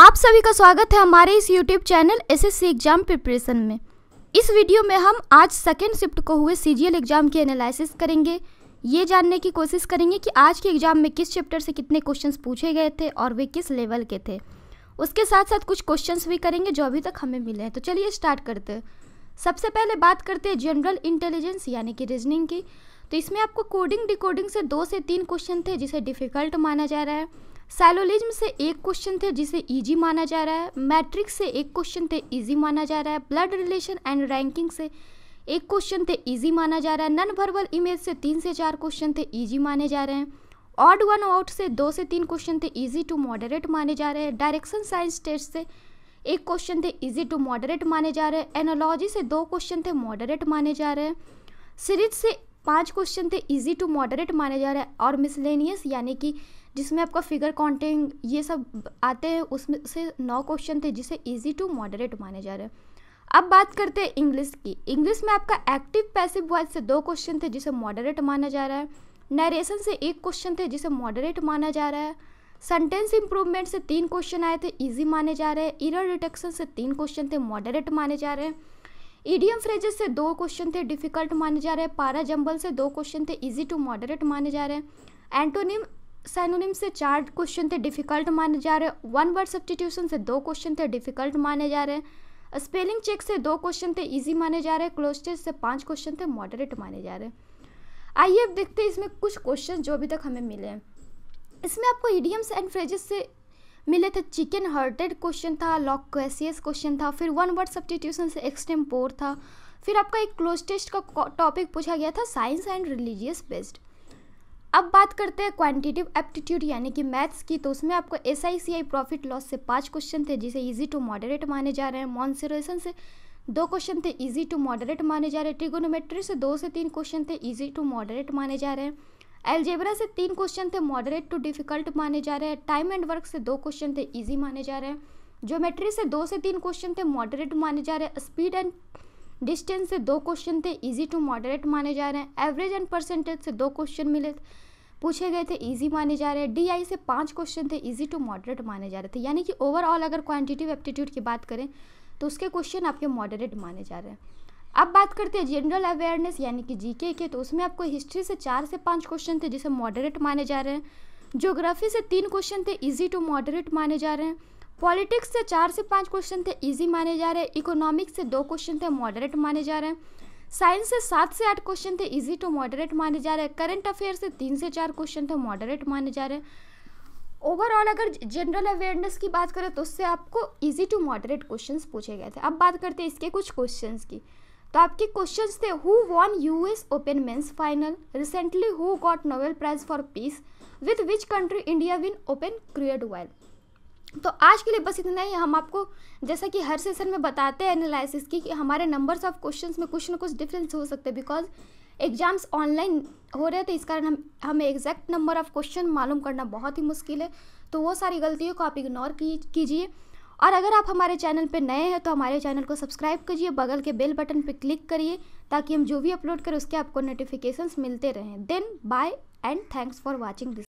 आप सभी का स्वागत है हमारे इस YouTube channel SSC exam preparation में इस वीडियो में हम आज सेकेंड शिफ्ट को हुए एल एग्जाम की एनालिसिस करेंगे ये जानने की कोशिश करेंगे कि आज के एग्जाम में किस चैप्टर से कितने क्वेश्चंस पूछे गए थे और वे किस लेवल के थे उसके साथ साथ कुछ क्वेश्चंस भी करेंगे जो अभी तक हमें मिले हैं तो चलिए स्टार्ट करते हैं सबसे पहले बात करते हैं जनरल इंटेलिजेंस यानी कि रीजनिंग की तो इसमें आपको कोडिंग डिकोडिंग से दो से तीन क्वेश्चन थे जिसे डिफ़िकल्ट माना जा रहा है सैलोलिज्म से एक क्वेश्चन थे जिसे इजी माना जा रहा है मैट्रिक्स से एक क्वेश्चन थे इजी माना जा रहा है ब्लड रिलेशन एंड रैंकिंग से एक क्वेश्चन थे इजी माना जा रहा है नन वर्बल इमेज से तीन से चार क्वेश्चन थे इजी माने जा रहे हैं ऑड वन आउट से दो से तीन क्वेश्चन थे इजी टू मॉडरेट माने जा रहे हैं डायरेक्शन साइंस टेस्ट से एक क्वेश्चन थे इजी टू मॉडरेट माने जा रहे हैं एनोलॉजी से दो क्वेश्चन थे मॉडरेट माने जा रहे हैं सीरीज से पांच क्वेश्चन थे इजी टू मॉडरेट माने जा रहे हैं और मिसलेनियस यानी कि जिसमें आपका फिगर काउंटिंग ये सब आते हैं उसमें से नौ क्वेश्चन थे जिसे इजी टू मॉडरेट माने जा रहे हैं अब बात करते हैं इंग्लिश की इंग्लिश में आपका एक्टिव पैसिव वॉइस से दो क्वेश्चन थे जिसे मॉडरेट माना जा रहा है नरेशन से एक क्वेश्चन थे जिसे मॉडरेट माना जा रहा है सेंटेंस इंप्रूवमेंट से तीन क्वेश्चन आए थे इजी माने जा रहे हैं इरर डिटेक्शन से तीन क्वेश्चन थे मॉडरेट माने जा रहे हैं ईडीएम e फ्रेजेस से दो क्वेश्चन थे डिफिकल्ट माने जा रहे हैं पारा जंबल से दो क्वेश्चन थे इजी टू मॉडरेट माने जा रहे हैं एंटोनिम सैनोनिम से चार क्वेश्चन थे डिफिकल्ट माने जा रहे हैं वन वर्ड सब्सटीट्यूशन से दो क्वेश्चन थे डिफिकल्ट माने जा रहे हैं स्पेलिंग चेक से दो क्वेश्चन थे इजी माने जा रहे हैं क्लोज से पाँच क्वेश्चन थे मॉडरेट माने जा रहे हैं आइए अब देखते हैं इसमें कुछ क्वेश्चन जो अभी तक हमें मिले हैं इसमें आपको ईडीएम्स एंड फ्रेजेस से मिले थे चिकन हर्टेड क्वेश्चन था लॉक कैसियस क्वेश्चन था फिर वन वर्ड सब्सटीट्यूशन से एक्सटेम पोर था फिर आपका एक क्लोज टेस्ट का टॉपिक पूछा गया था साइंस एंड रिलीजियस बेस्ड अब बात करते हैं क्वांटिटिव एप्टीट्यूड यानी कि मैथ्स की तो उसमें आपको S I C I profit loss से पाँच क्वेश्चन थे जिसे ईजी टू मॉडरेट माने जा रहे हैं मॉन्सरेशन से दो क्वेश्चन थे इजी टू मॉडरेट माने जा रहे हैं ट्रिगोनोमेट्री से दो से तीन क्वेश्चन थे इजी टू मॉडरेट माने जा रहे हैं एलजेबरा से तीन क्वेश्चन थे मॉडरेट टू डिफिकल्ट माने जा रहे हैं टाइम एंड वर्क से दो क्वेश्चन थे ईजी माने जा रहे हैं ज्योमेट्री से दो से तीन क्वेश्चन थे मॉडरेट माने जा रहे हैं स्पीड एंड डिस्टेंस से दो क्वेश्चन थे ईजी टू मॉडरेट माने जा रहे हैं एवरेज एंड परसेंटेज से दो क्वेश्चन मिले पूछे गए थे इजी माने जा रहे हैं डीआई से पांच क्वेश्चन थे इजी टू मॉडरेट माने जा रहे थे यानी कि ओवरऑल अगर क्वान्टिटिव एप्टीट्यूड की बात करें तो उसके क्वेश्चन आपके मॉडरेट माने जा रहे हैं अब बात करते हैं जनरल अवेयरनेस यानी कि जीके के तो उसमें आपको हिस्ट्री से चार से पाँच क्वेश्चन थे जिसे मॉडरेट माने जा रहे हैं ज्योग्राफी से तीन क्वेश्चन थे इजी टू मॉडरेट माने जा रहे हैं पॉलिटिक्स से चार से पाँच क्वेश्चन थे इजी माने जा रहे हैं इकोनॉमिक्स से दो क्वेश्चन थे मॉडरेट माने जा रहे हैं साइंस से सात से आठ क्वेश्चन थे इजी टू मॉडरेट माने जा रहे हैं करंट अफेयर से तीन से चार क्वेश्चन थे मॉडरेट माने जा रहे हैं ओवरऑल अगर जनरल अवेयरनेस की बात करें तो उससे आपको इजी टू मॉडरेट क्वेश्चंस पूछे गए थे अब बात करते हैं इसके कुछ क्वेश्चंस की तो आपके क्वेश्चंस थे who won US open men's final recently who got Nobel prize for peace with which country India win open create well तो आज के लिए बस इतना ही हम आपको जैसा कि हर सेशन में बताते हैं एनालिसिस की कि हमारे नंबर्स ऑफ क्वेश्चंस में कुछ ना कुछ डिफरेंस हो सकते हैं बिकॉज एग्जाम्स ऑनलाइन हो रहे थे तो इस कारण हम हमें एग्जैक्ट नंबर ऑफ क्वेश्चन मालूम करना बहुत ही मुश्किल है तो वो सारी गलतियों को आप इग्नोर कीजिए और अगर आप हमारे चैनल पर नए हैं तो हमारे चैनल को सब्सक्राइब कीजिए बगल के बेल बटन पर क्लिक करिए ताकि हम जो भी अपलोड करें उसके आपको नोटिफिकेशंस मिलते रहें then bye and thanks for watching this